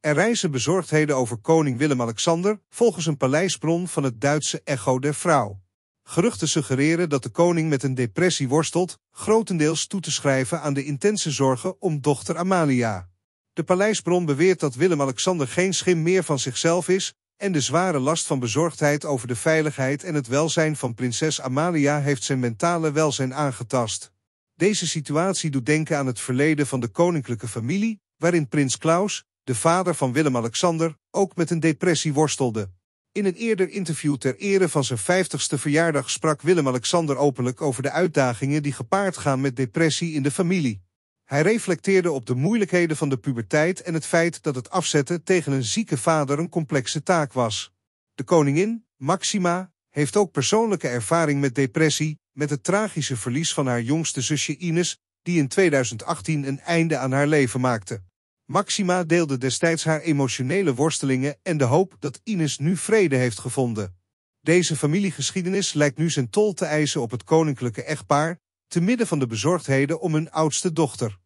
Er reizen bezorgdheden over koning Willem-Alexander volgens een paleisbron van het Duitse Echo der Vrouw. Geruchten suggereren dat de koning met een depressie worstelt, grotendeels toe te schrijven aan de intense zorgen om dochter Amalia. De paleisbron beweert dat Willem-Alexander geen schim meer van zichzelf is en de zware last van bezorgdheid over de veiligheid en het welzijn van prinses Amalia heeft zijn mentale welzijn aangetast. Deze situatie doet denken aan het verleden van de koninklijke familie, waarin prins Klaus, de vader van Willem-Alexander, ook met een depressie worstelde. In een eerder interview ter ere van zijn 50 verjaardag sprak Willem-Alexander openlijk over de uitdagingen die gepaard gaan met depressie in de familie. Hij reflecteerde op de moeilijkheden van de puberteit en het feit dat het afzetten tegen een zieke vader een complexe taak was. De koningin, Maxima, heeft ook persoonlijke ervaring met depressie, met het tragische verlies van haar jongste zusje Ines, die in 2018 een einde aan haar leven maakte. Maxima deelde destijds haar emotionele worstelingen en de hoop dat Ines nu vrede heeft gevonden. Deze familiegeschiedenis lijkt nu zijn tol te eisen op het koninklijke echtpaar, te midden van de bezorgdheden om hun oudste dochter.